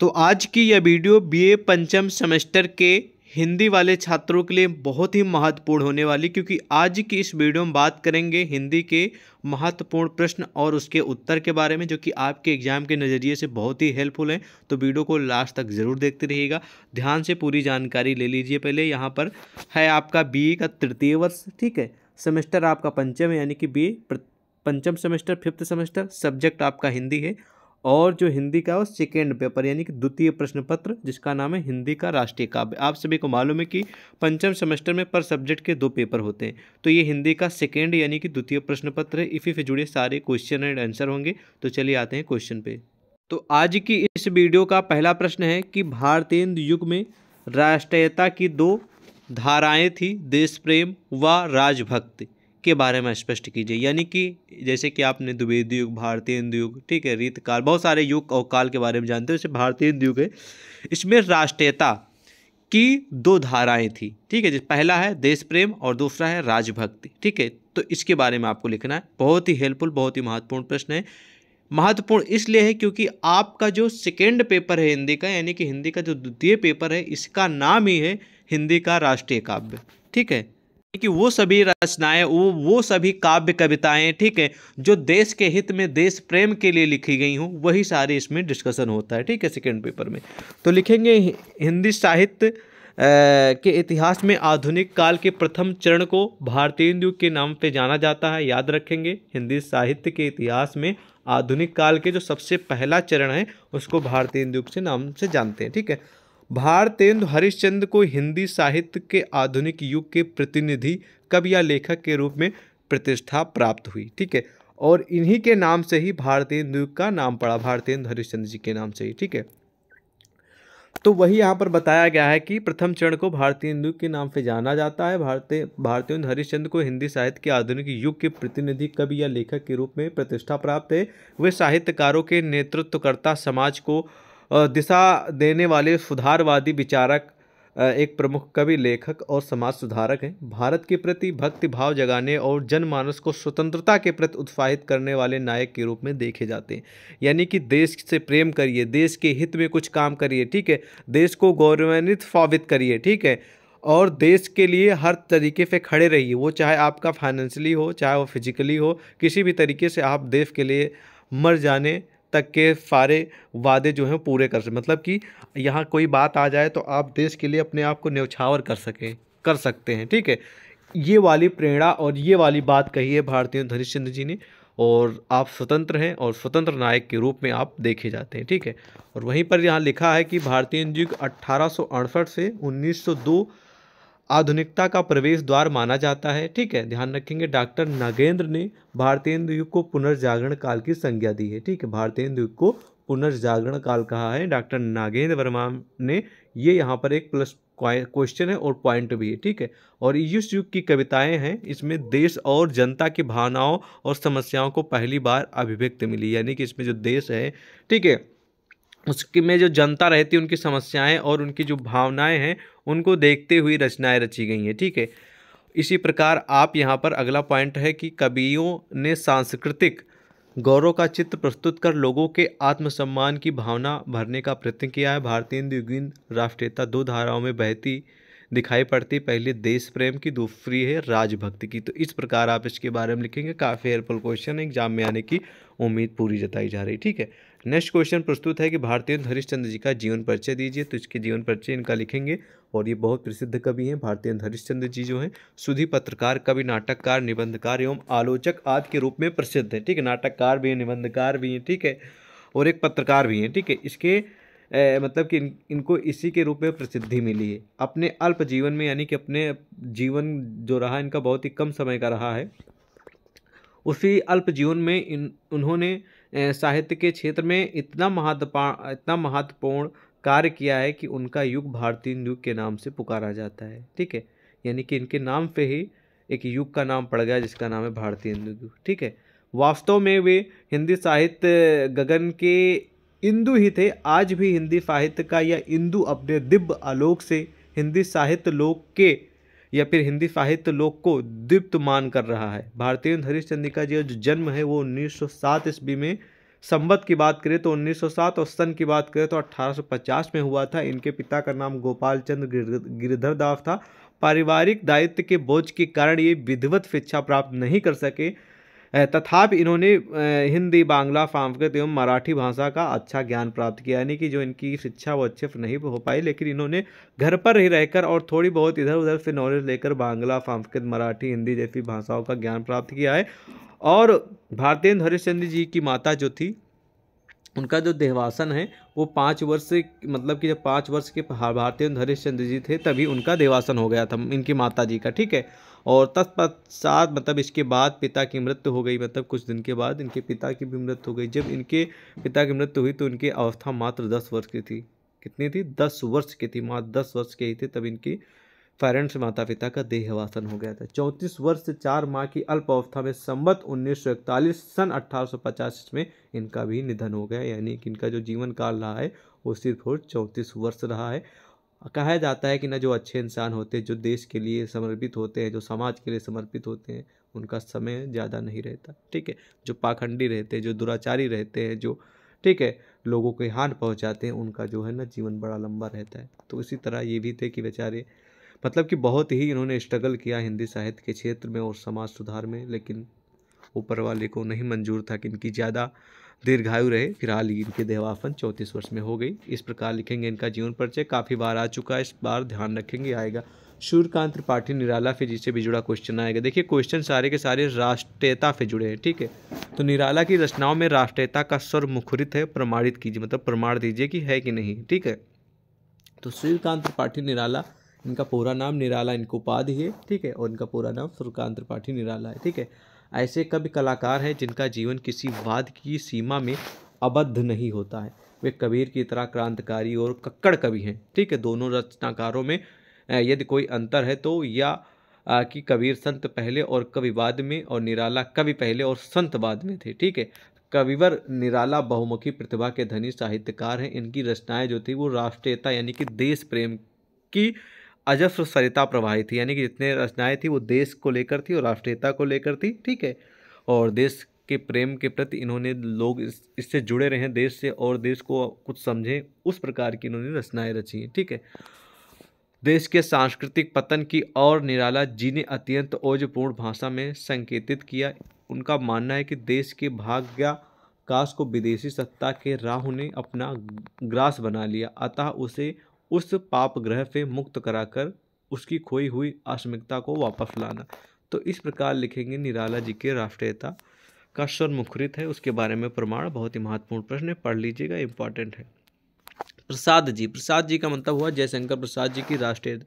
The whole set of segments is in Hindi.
तो आज की यह वीडियो बीए पंचम सेमेस्टर के हिंदी वाले छात्रों के लिए बहुत ही महत्वपूर्ण होने वाली क्योंकि आज की इस वीडियो में बात करेंगे हिंदी के महत्वपूर्ण प्रश्न और उसके उत्तर के बारे में जो कि आपके एग्जाम के नज़रिए से बहुत ही हेल्पफुल हैं तो वीडियो को लास्ट तक ज़रूर देखते रहिएगा ध्यान से पूरी जानकारी ले लीजिए पहले यहाँ पर है आपका बी का तृतीय वर्ष ठीक है सेमेस्टर आपका पंचम यानी कि बी पंचम सेमेस्टर फिफ्थ सेमेस्टर सब्जेक्ट आपका हिंदी है और जो हिंदी का है वो सेकेंड पेपर यानी कि द्वितीय प्रश्न पत्र जिसका नाम है हिंदी का राष्ट्रीय काव्य आप सभी को मालूम है कि पंचम सेमेस्टर में पर सब्जेक्ट के दो पेपर होते हैं तो ये हिंदी का सेकेंड यानी कि द्वितीय प्रश्न पत्र है इसी से जुड़े सारे क्वेश्चन एंड आंसर होंगे तो चलिए आते हैं क्वेश्चन पे तो आज की इस वीडियो का पहला प्रश्न है कि भारतीय युग में राष्ट्रीयता की दो धाराएँ थी देश प्रेम व राजभक्ति के बारे में स्पष्ट कीजिए यानी कि जैसे कि आपने द्विवेदी युग भारतीय हिंदु युग ठीक है रीत काल बहुत सारे युग और काल के बारे में जानते हो जैसे भारतीय हिंदू युग है इसमें राष्ट्रीयता की दो धाराएं थी ठीक है जिस पहला है देश प्रेम और दूसरा है राजभक्ति ठीक है तो इसके बारे में आपको लिखना है बहुत ही हेल्पफुल बहुत ही महत्वपूर्ण प्रश्न है महत्वपूर्ण इसलिए है क्योंकि आपका जो सेकेंड पेपर है हिंदी का यानी कि हिंदी का जो द्वितीय पेपर है इसका नाम ही है हिंदी का राष्ट्रीय काव्य ठीक है कि वो सभी रचनाएं वो वो सभी काव्य कविताएं ठीक है जो देश के हित में देश प्रेम के लिए लिखी गई हूँ वही सारे इसमें डिस्कशन होता है ठीक है सेकेंड पेपर में तो लिखेंगे हिंदी साहित्य के इतिहास में आधुनिक काल के प्रथम चरण को भारतीय युग के नाम पे जाना जाता है याद रखेंगे हिंदी साहित्य के इतिहास में आधुनिक काल के जो सबसे पहला चरण है उसको भारतीय युग नाम से जानते हैं ठीक है भारतेंदु हरिश्चंद्र को हिंदी साहित्य के आधुनिक युग के प्रतिनिधि कवि या लेखक के रूप में प्रतिष्ठा प्राप्त हुई ठीक है और इन्हीं के नाम से ही भारतेंदु का नाम पड़ा भारतेंदु हरिश्चंद्र जी के नाम से ही ठीक है तो वही यहाँ पर बताया गया है कि प्रथम चरण को भारतीय हिंदू के नाम से जाना जाता है भारतीय भारतीय हरिश्चंद्र को हिंदी साहित्य के आधुनिक युग के प्रतिनिधि कवि या लेखक के रूप में प्रतिष्ठा प्राप्त है वे साहित्यकारों के नेतृत्वकर्ता समाज को दिशा देने वाले सुधारवादी विचारक एक प्रमुख कवि लेखक और समाज सुधारक हैं भारत के प्रति भक्ति भाव जगाने और जनमानस को स्वतंत्रता के प्रति उत्साहित करने वाले नायक के रूप में देखे जाते हैं यानी कि देश से प्रेम करिए देश के हित में कुछ काम करिए ठीक है देश को गौरवान्वित साबित करिए ठीक है और देश के लिए हर तरीके से खड़े रहिए वो चाहे आपका फाइनेंशली हो चाहे वो फिजिकली हो किसी भी तरीके से आप देश के लिए मर जाने तक के सारे वादे जो हैं पूरे कर सकें मतलब कि यहाँ कोई बात आ जाए तो आप देश के लिए अपने आप को न्यौछावर कर सकें कर सकते हैं ठीक है ये वाली प्रेरणा और ये वाली बात कही है भारतीय धनीश चंद्र जी ने और आप स्वतंत्र हैं और स्वतंत्र नायक के रूप में आप देखे जाते हैं ठीक है और वहीं पर यहाँ लिखा है कि भारतीय युग अट्ठारह से उन्नीस आधुनिकता का प्रवेश द्वार माना जाता है ठीक है ध्यान रखेंगे डॉक्टर नागेंद्र ने भारतीय युग को पुनर्जागरण काल की संज्ञा दी है ठीक है भारतीय युग को पुनर्जागरण काल कहा है डॉक्टर नागेंद्र वर्मा ने ये यहाँ पर एक प्लस क्वेश्चन है और पॉइंट भी है ठीक है और इस युग की कविताएं हैं इसमें देश और जनता की भावनाओं और समस्याओं को पहली बार अभिव्यक्ति मिली यानी कि इसमें जो देश है ठीक है उसके में जो जनता रहती है उनकी समस्याएं और उनकी जो भावनाएं हैं उनको देखते हुए रचनाएं रची गई हैं ठीक है इसी प्रकार आप यहाँ पर अगला पॉइंट है कि कवियों ने सांस्कृतिक गौरव का चित्र प्रस्तुत कर लोगों के आत्मसम्मान की भावना भरने का प्रयत्न किया है भारतीय द्विगुण राष्ट्रीयता दो धाराओं में बहती दिखाई पड़ती पहली देश प्रेम की दूसरी है राजभक्ति की तो इस प्रकार आप इसके बारे में लिखेंगे काफ़ी हेल्पफुल क्वेश्चन एग्जाम में आने की उम्मीद पूरी जताई जा रही ठीक है नेक्स्ट क्वेश्चन प्रस्तुत है कि भारतीय हरिश्चंद्र जी का जीवन परिचय दीजिए तो इसके जीवन परिचय इनका लिखेंगे और ये बहुत प्रसिद्ध कवि हैं भारतीय हरिश्चंद्र जी जो हैं सुधी पत्रकार कवि नाटककार निबंधकार एवं आलोचक आदि के रूप में प्रसिद्ध हैं ठीक है नाटककार भी हैं निबंधकार भी हैं ठीक है और एक पत्रकार भी हैं ठीक है इसके ए, मतलब कि इन, इनको इसी के रूप में प्रसिद्धि मिली है अपने अल्प जीवन में यानी कि अपने जीवन जो रहा इनका बहुत ही कम समय का रहा है उसी अल्प जीवन में इन उन्होंने साहित्य के क्षेत्र में इतना महत्वपूर्ण इतना महत्वपूर्ण कार्य किया है कि उनका युग भारतीय युग के नाम से पुकारा जाता है ठीक है यानी कि इनके नाम पे ही एक युग का नाम पड़ गया जिसका नाम है भारतीय हिंदू युग ठीक है वास्तव में वे हिंदी साहित्य गगन के इंदु ही थे आज भी हिंदी साहित्य का या इंदु अपने दिव्य आलोक से हिंदी साहित्य लोक के या फिर हिंदी साहित्य लोक को दीप्त मान कर रहा है भारतीय चंद्रिका जी का जो जन्म है वो 1907 ईस्वी में संबत की बात करें तो 1907 और सन की बात करें तो 1850 में हुआ था इनके पिता का नाम गोपाल चंद्र गिरधर दास था पारिवारिक दायित्व के बोझ के कारण ये विधिवत शिक्षा प्राप्त नहीं कर सके तथापि इन्होंने हिंदी बांग्ला फांफगत एवं मराठी भाषा का अच्छा ज्ञान प्राप्त किया यानी कि जो इनकी शिक्षा वो अच्छे नहीं हो पाई लेकिन इन्होंने घर पर ही रहकर और थोड़ी बहुत इधर उधर से नॉलेज लेकर बांग्ला फांफगत मराठी हिंदी जैसी भाषाओं का ज्ञान प्राप्त किया है और भारतेंद्र हरिश्चंद्र जी की माता जो थी उनका जो देवासन है वो पाँच वर्ष से मतलब कि जब पाँच वर्ष के भारतीय हरिश्चंद्र जी थे तभी उनका देवासन हो गया था इनकी माता जी का ठीक है और तत्पश्चात मतलब इसके बाद पिता की मृत्यु हो गई मतलब कुछ दिन के बाद इनके पिता की भी मृत्यु हो गई जब इनके पिता की मृत्यु हुई तो इनकी अवस्था मात्र दस वर्ष की थी कितनी थी दस वर्ष की थी मात्र दस वर्ष के ही थे तब इनकी पेरेंट्स माता पिता का देहवासन हो गया था चौंतीस वर्ष से चार माह की अल्प अवस्था में संबत उन्नीस सौ इकतालीस सन अठारह में इनका भी निधन हो गया यानी कि इनका जो जीवन काल रहा है वो सिर्फ और चौंतीस वर्ष रहा है कहा जाता है कि ना जो अच्छे इंसान होते हैं जो देश के लिए समर्पित होते हैं जो समाज के लिए समर्पित होते हैं उनका समय ज़्यादा नहीं रहता ठीक है जो पाखंडी रहते हैं जो दुराचारी रहते हैं जो ठीक है लोगों को हान पहुंचाते हैं उनका जो है ना जीवन बड़ा लंबा रहता है तो इसी तरह ये भी थे कि बेचारे मतलब कि बहुत ही इन्होंने स्ट्रगल किया हिंदी साहित्य के क्षेत्र में और समाज सुधार में लेकिन ऊपर वाले को नहीं मंजूर था कि इनकी ज़्यादा दीर्घायु रहे फिलहाल इनके देवाफन चौंतीस वर्ष में हो गई इस प्रकार लिखेंगे इनका जीवन परिचय काफ़ी बार आ चुका है इस बार ध्यान रखेंगे आएगा सूर्यकांत त्रिपाठी निराला फिर जिससे भी जुड़ा क्वेश्चन आएगा देखिए क्वेश्चन सारे के सारे राष्ट्रीयता से जुड़े हैं ठीक है तो निराला की रचनाओं में राष्ट्रीयता का स्वर मुखरित है प्रमाणित कीजिए मतलब प्रमाण दीजिए कि है कि नहीं ठीक है तो सूर्यकांत त्रिपाठी निराला इनका पूरा नाम निराला इनको उपाधि है ठीक है और इनका पूरा नाम सूर्यकांत त्रिपाठी निराला है ठीक है ऐसे कवि कलाकार हैं जिनका जीवन किसी वाद की सीमा में अबद्ध नहीं होता है वे कबीर की तरह क्रांतिकारी और कक्कड़ कवि हैं ठीक है दोनों रचनाकारों में यदि कोई अंतर है तो या कि कबीर संत पहले और कवि बाद में और निराला कवि पहले और संत बाद में थे ठीक है कविवर निराला बहुमुखी प्रतिभा के धनी साहित्यकार हैं इनकी रचनाएं जो थी वो राष्ट्रीयता यानी कि देश प्रेम की अजस्र सरिता प्रवाही थी यानी कि जितने रचनाएँ थी वो देश को लेकर थी और राष्ट्रीयता को लेकर थी ठीक है और देश के प्रेम के प्रति इन्होंने लोग इस इससे जुड़े रहें देश से और देश को कुछ समझें उस प्रकार की इन्होंने रचनाएं रची हैं ठीक है देश के सांस्कृतिक पतन की और निराला जी ने अत्यंत ओजपूर्ण भाषा में संकेतित किया उनका मानना है कि देश के भाग्याकाश को विदेशी सत्ता के राहु ने अपना ग्रास बना लिया अतः उसे उस पाप ग्रह से मुक्त कराकर उसकी खोई हुई आस्मिकता को वापस लाना तो इस प्रकार लिखेंगे निराला जी के राष्ट्रीयता का स्वर मुखरित है उसके बारे में प्रमाण बहुत ही महत्वपूर्ण प्रश्न है पढ़ लीजिएगा इम्पॉर्टेंट है प्रसाद जी प्रसाद जी का मतलब हुआ जयशंकर प्रसाद जी की राष्ट्रीय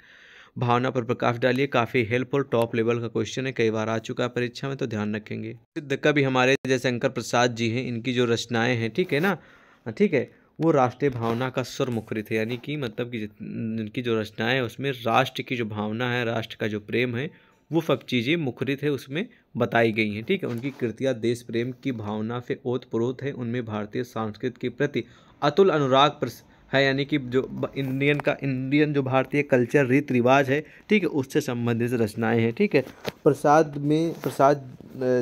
भावना पर प्रकाश डालिए काफ़ी हेल्पफुल टॉप लेवल का क्वेश्चन है कई बार आ चुका है परीक्षा में तो ध्यान रखेंगे सिद्ध कवि हमारे जयशंकर प्रसाद जी हैं इनकी जो रचनाएं हैं ठीक है ना हाँ, ठीक है वो राष्ट्रीय भावना का स्वर मुखरित है यानी कि मतलब कि जिनकी जो रचनाएं उसमें राष्ट्र की जो भावना है राष्ट्र का जो प्रेम है वो सब चीज़ें मुखरित है उसमें बताई गई हैं ठीक है उनकी कृतियाँ देश प्रेम की भावना से ओत प्रोत है उनमें भारतीय सांस्कृति के प्रति अतुल अनुराग है यानी कि जो इंडियन का इंडियन जो भारतीय कल्चर रीति रिवाज है ठीक है उससे संबंधित रचनाएं हैं ठीक है प्रसाद में प्रसाद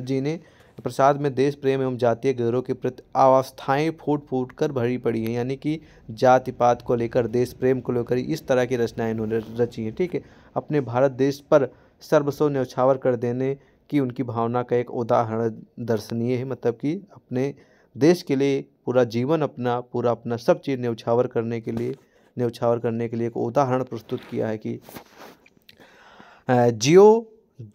जी ने प्रसाद में देश प्रेम एवं जातीय गौरव के प्रति अवस्थाएँ फूट फूट कर भरी पड़ी हैं यानी कि जाति पात को लेकर देश प्रेम को लेकर इस तरह की रचनाएँ इन्होंने रची हैं ठीक है अपने भारत देश पर सर्वस्व न्यौछावर कर देने की उनकी भावना का एक उदाहरण दर्शनीय है मतलब कि अपने देश के लिए पूरा जीवन अपना पूरा अपना सब चीज़ न्यौछावर करने के लिए न्यौछावर करने के लिए एक उदाहरण प्रस्तुत किया है कि जियो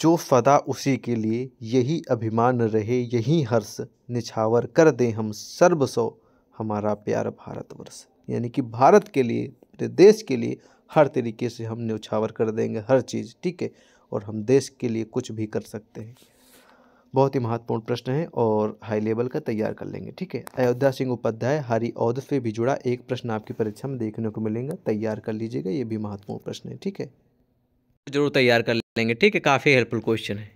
जो सदा उसी के लिए यही अभिमान रहे यही हर्ष निछावर कर दें हम सर्वसौ हमारा प्यार भारतवर्ष यानी कि भारत के लिए पूरे देश के लिए हर तरीके से हम निछावर कर देंगे हर चीज़ ठीक है और हम देश के लिए कुछ भी कर सकते हैं बहुत ही महत्वपूर्ण प्रश्न है और हाई लेवल का तैयार कर लेंगे ठीक है अयोध्या सिंह उपाध्याय हरी औद से भी जुड़ा एक प्रश्न आपकी परीक्षा में देखने को मिलेगा तैयार कर लीजिएगा ये भी महत्वपूर्ण प्रश्न है ठीक है जरूर तैयार कर लेंगे ठीक है काफ़ी हेल्पफुल क्वेश्चन है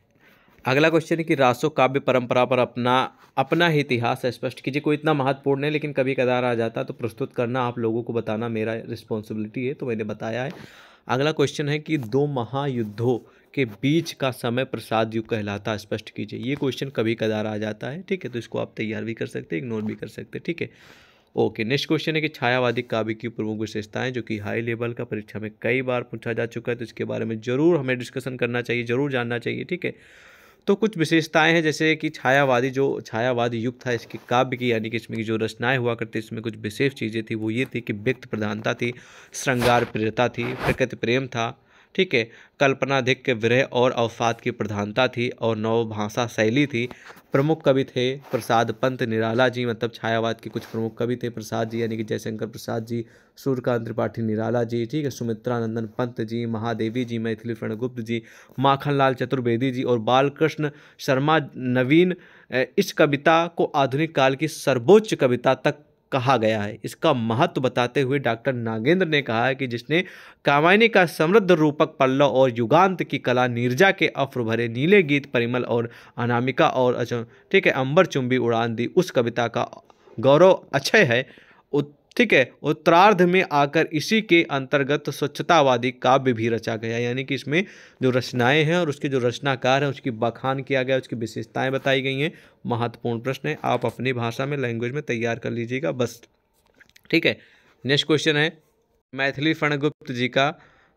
अगला क्वेश्चन है कि रासो काव्य परंपरा पर अपना अपना ही इतिहास स्पष्ट कीजिए कोई इतना महत्वपूर्ण है लेकिन कभी कदार आ जाता तो प्रस्तुत करना आप लोगों को बताना मेरा रिस्पॉन्सिबिलिटी है तो मैंने बताया है अगला क्वेश्चन है कि दो महायुद्धों के बीच का समय प्रसाद युग कहलाता स्पष्ट कीजिए ये क्वेश्चन कभी कदार आ जाता है ठीक है तो इसको आप तैयार भी कर सकते हैं इग्नोर भी कर सकते हैं ठीक है ओके नेक्स्ट क्वेश्चन है कि छायावादी काव्य की प्रमुख विशेषताएं जो कि हाई लेवल का परीक्षा में कई बार पूछा जा चुका है तो इसके बारे में ज़रूर हमें डिस्कशन करना चाहिए ज़रूर जानना चाहिए ठीक है तो कुछ विशेषताएं हैं जैसे कि छायावादी जो छायावादी युग था इसके काव्य की यानी कि इसमें की जो रचनाएं हुआ करती इसमें कुछ विशेष चीज़ें थी वो ये थी कि व्यक्त प्रधानता थी श्रृंगार प्रियता थी प्रकृति प्रेम था ठीक है कल्पनाधिक विरह और अवसाद की प्रधानता थी और नवभाषा शैली थी प्रमुख कवि थे प्रसाद पंत निराला जी मतलब छायावाद के कुछ प्रमुख कवि थे प्रसाद जी यानी कि जयशंकर प्रसाद जी सूर्यकांत त्रिपाठी निराला जी ठीक है सुमित्रानंदन पंत जी महादेवी जी मैथिली गुप्त जी माखनलाल चतुर्वेदी जी और बालकृष्ण शर्मा नवीन इस कविता को आधुनिक काल की सर्वोच्च कविता तक कहा गया है इसका महत्व बताते हुए डॉक्टर नागेंद्र ने कहा है कि जिसने कामायनी का समृद्ध रूपक पल्लव और युगांत की कला नीरजा के अफ्र भरे नीले गीत परिमल और अनामिका और ठीक है अंबर चुंबी उड़ान दी उस कविता का गौरव अक्षय है उत ठीक है उत्तरार्ध में आकर इसी के अंतर्गत स्वच्छतावादी काव्य भी रचा गया यानी कि इसमें जो रचनाएं हैं और उसके जो रचनाकार हैं उसकी बखान किया गया उसकी विशेषताएं बताई गई हैं महत्वपूर्ण प्रश्न है आप अपनी भाषा में लैंग्वेज में तैयार कर लीजिएगा बस ठीक है नेक्स्ट क्वेश्चन है मैथिली फणगुप्त जी का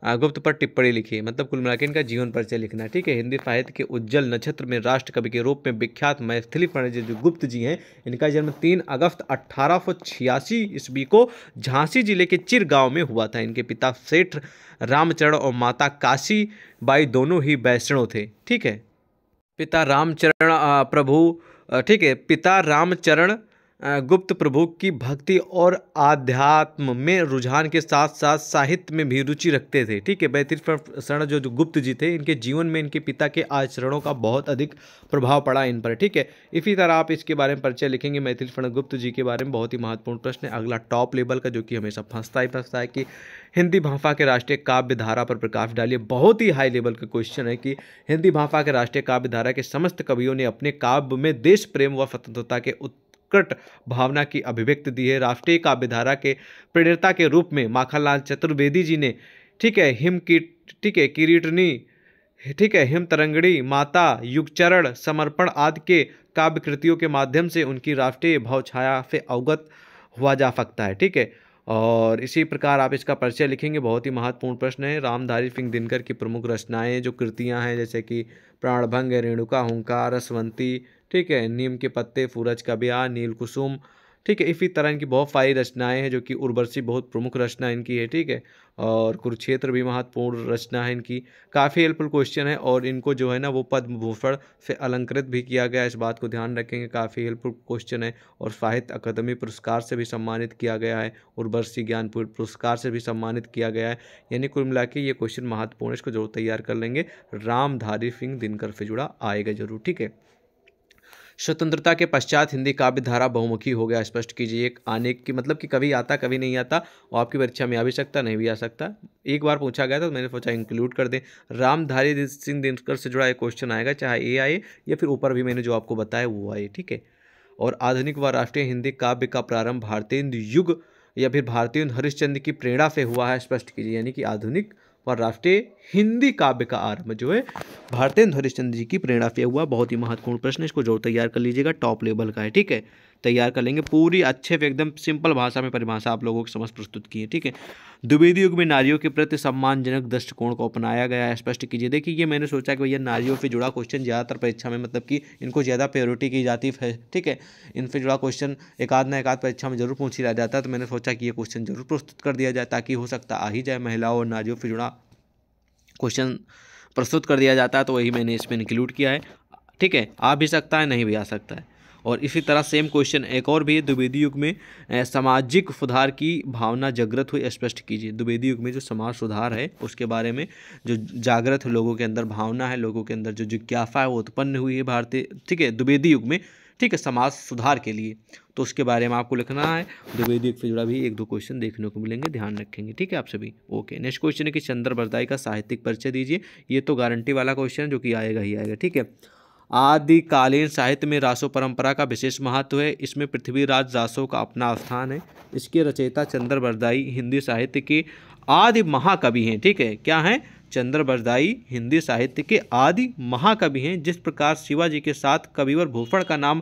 गुप्त पर टिप्पणी लिखी मतलब कुल मिलाकर इनका जीवन परिचय लिखना ठीक है हिंदी साहित्य के उज्जवल नक्षत्र में राष्ट्र कवि के रूप में विख्यात मैथिली पंडित जो गुप्त जी हैं इनका जन्म तीन अगस्त छियासी ईस्वी को झांसी जिले के चिर गाँव में हुआ था इनके पिता सेठ रामचरण और माता काशी बाई दोनों ही वैष्णव थे ठीक है पिता रामचरण प्रभु ठीक है पिता रामचरण गुप्त प्रभु की भक्ति और आध्यात्म में रुझान के साथ साथ साहित्य में भी रुचि रखते थे ठीक है बैतरी शरण जो गुप्त जी थे इनके जीवन में इनके पिता के आचरणों का बहुत अधिक प्रभाव पड़ा इन पर ठीक है इसी तरह आप इसके बारे में परिचय लिखेंगे मैथिल शरण गुप्त जी के बारे में बहुत ही महत्वपूर्ण प्रश्न है अगला टॉप लेवल का जो कि हमेशा फंसता ही फंसता है कि हिंदी भाषा के राष्ट्रीय काव्य धारा पर प्रकाश डालिए बहुत ही हाई लेवल का क्वेश्चन है कि हिंदी भाषा के राष्ट्रीय काव्य धारा के समस्त कवियों ने अपने काव्य में देश प्रेम व स्वतंत्रता के उत्तर उत्कट भावना की अभिव्यक्ति दी है राष्ट्रीय काव्यधारा के प्रेरता के रूप में माखनलाल चतुर्वेदी जी ने ठीक है हिम की ठीक है किरीटनी ठीक है हिम तरंगड़ी माता युगचरण समर्पण आदि के काव्य कृतियों के माध्यम से उनकी राष्ट्रीय भाव छाया से अवगत हुआ जा सकता है ठीक है और इसी प्रकार आप इसका परिचय लिखेंगे बहुत ही महत्वपूर्ण प्रश्न है रामधारी सिंह दिनकर की प्रमुख रचनाएं जो कृतियां हैं जैसे कि प्राणभंग रेणुका हुंकार रसवंती ठीक है नीम के पत्ते सूरज का ब्याह नील कुसुम ठीक है इसी तरह इनकी बहुत सारी रचनाएं हैं जो कि उर्वर्षी बहुत प्रमुख रचना इनकी है ठीक है और कुरुक्षेत्र भी महत्वपूर्ण रचना है इनकी काफ़ी हेल्पफुल क्वेश्चन है और इनको जो है ना वो पद्म भूषण से अलंकृत भी किया गया इस बात को ध्यान रखेंगे काफ़ी हेल्पफुल क्वेश्चन है और साहित्य अकादमी पुरस्कार से भी सम्मानित किया गया है उर्वर्षी ज्ञान पुरस्कार से भी सम्मानित किया गया है यानी कुल मिला के ये क्वेश्चन महत्वपूर्ण इसको जरूर तैयार कर लेंगे रामधारी सिंह दिनकर से जुड़ा आएगा जरूर ठीक है स्वतंत्रता के पश्चात हिंदी काव्य धारा बहुमुखी हो गया स्पष्ट कीजिए एक आने की मतलब कि कभी आता कभी नहीं आता और आपकी परीक्षा में आ भी सकता नहीं भी आ सकता एक बार पूछा गया था तो मैंने सोचा इंक्लूड कर दें रामधारी सिंह दिनकर से जुड़ा एक क्वेश्चन आएगा चाहे ए आए या फिर ऊपर भी मैंने जो आपको बताया वो आए ठीक है और आधुनिक व राष्ट्रीय हिंदी काव्य का प्रारंभ भारतीय युग या फिर भारतीय हरिश्चंद्र की प्रेरणा से हुआ है स्पष्ट कीजिए यानी कि आधुनिक व राष्ट्रीय हिंदी काव्य का आरंभ जो है भारतेंद्र हरिश्चंद्र जी की प्रेरणा से हुआ बहुत ही महत्वपूर्ण प्रश्न इसको जोर तैयार कर लीजिएगा टॉप लेवल का है ठीक है तैयार कर लेंगे पूरी अच्छे पे एकदम सिंपल भाषा में परिभाषा आप लोगों के समझ प्रस्तुत की है ठीक है द्विवेदी युग में नारियों के प्रति सम्मानजनक दृष्टिकोण को अपनाया गया है स्पष्ट कीजिए देखिए ये मैंने सोचा कि भैया नारियों से जुड़ा क्वेश्चन ज़्यादातर परीक्षा में मतलब कि इनको ज़्यादा प्योरिटी की जाती है ठीक है इनसे जुड़ा क्वेश्चन एक आध ना एक आध परीक्षा में जरूर पूछ लिया जाता है तो मैंने सोचा कि ये क्वेश्चन जरूर प्रस्तुत कर दिया जाए ताकि हो सकता आ ही जाए महिलाओं और नारियों से जुड़ा क्वेश्चन प्रस्तुत कर दिया जाता है तो वही मैंने इसमें इंक्लूड किया है ठीक है आ भी सकता है नहीं भी आ सकता है और इसी तरह सेम क्वेश्चन एक और भी है द्विवेदी युग में सामाजिक सुधार की भावना जागृत हुई स्पष्ट कीजिए द्विवेदी युग में जो समाज सुधार है उसके बारे में जो जागृत लोगों के अंदर भावना है लोगों के अंदर जो जिज्ञासा है वो उत्पन्न हुई है भारतीय ठीक है द्विवेदी युग में ठीक है समाज सुधार के लिए तो उसके बारे में आपको लिखना है द्विवेदी युग से जुड़ा भी एक दो क्वेश्चन देखने को मिलेंगे ध्यान रखेंगे ठीक है आप सभी ओके नेक्स्ट क्वेश्चन है कि चंद्र बरदाई का साहित्यिक परिचय दीजिए ये तो गारंटी वाला क्वेश्चन जो कि आएगा ही आएगा ठीक है आदिकालीन साहित्य में रासो परंपरा का विशेष महत्व है इसमें पृथ्वीराज रासो का अपना स्थान है इसके रचयिता चंद्र बरदाई हिंदी साहित्य के आदि महाकवि हैं ठीक है क्या हैं चंद्र बरदाई हिंदी साहित्य के आदि महाकवि हैं जिस प्रकार शिवाजी के साथ कविवर भूफड़ का नाम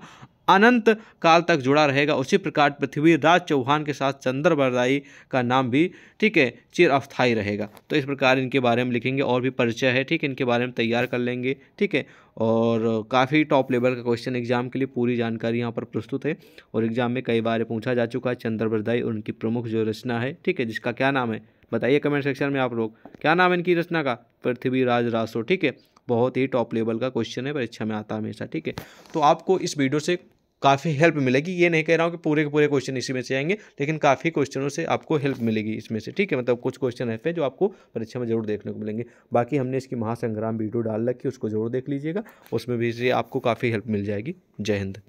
अनंत काल तक जुड़ा रहेगा उसी प्रकार पृथ्वीराज चौहान के साथ चंद्र बरदाई का नाम भी ठीक है चिर अस्थायी रहेगा तो इस प्रकार इनके बारे में लिखेंगे और भी परिचय है ठीक है इनके बारे में तैयार कर लेंगे ठीक है और काफ़ी टॉप लेवल का क्वेश्चन एग्जाम के लिए पूरी जानकारी यहाँ पर प्रस्तुत है और एग्जाम में कई बार पूछा जा चुका है चंद्र बरदाई और उनकी प्रमुख जो रचना है ठीक है जिसका क्या नाम है बताइए कमेंट सेक्शन में आप लोग क्या नाम है इनकी रचना का पृथ्वीराज रासो ठीक है बहुत ही टॉप लेवल का क्वेश्चन है परीक्षा में आता हमेशा ठीक है तो आपको इस वीडियो से काफ़ी हेल्प मिलेगी ये नहीं कह रहा हूँ कि पूरे के पूरे क्वेश्चन इसी में से आएंगे लेकिन काफ़ी क्वेश्चनों से आपको हेल्प मिलेगी इसमें से ठीक है मतलब कुछ क्वेश्चन ऐसे जो आपको परीक्षा में जरूर देखने को मिलेंगे बाकी हमने इसकी महासंग्राम वीडियो डाल रखी उसको जरूर देख लीजिएगा उसमें भी आपको काफ़ी हेल्प मिल जाएगी जय हिंद